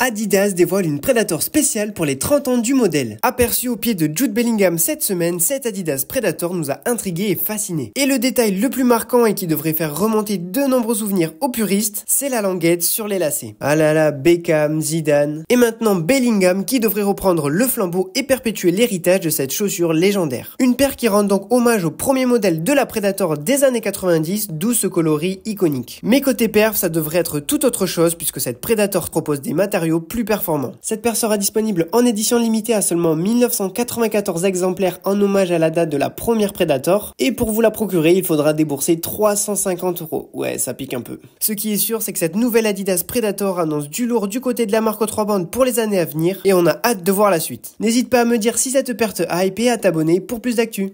Adidas dévoile une Predator spéciale pour les 30 ans du modèle. Aperçu au pied de Jude Bellingham cette semaine, cette Adidas Predator nous a intrigués et fascinés. Et le détail le plus marquant et qui devrait faire remonter de nombreux souvenirs aux puristes, c'est la languette sur les lacets. Ah là là, Beckham, Zidane. Et maintenant Bellingham qui devrait reprendre le flambeau et perpétuer l'héritage de cette chaussure légendaire. Une paire qui rend donc hommage au premier modèle de la Predator des années 90, d'où ce coloris iconique. Mais côté perf, ça devrait être tout autre chose puisque cette Predator propose des matériaux plus performant. Cette paire sera disponible en édition limitée à seulement 1994 exemplaires en hommage à la date de la première Predator, et pour vous la procurer, il faudra débourser 350 euros. Ouais, ça pique un peu. Ce qui est sûr, c'est que cette nouvelle Adidas Predator annonce du lourd du côté de la marque aux trois bandes pour les années à venir, et on a hâte de voir la suite. N'hésite pas à me dire si cette perte hype et à t'abonner pour plus d'actu.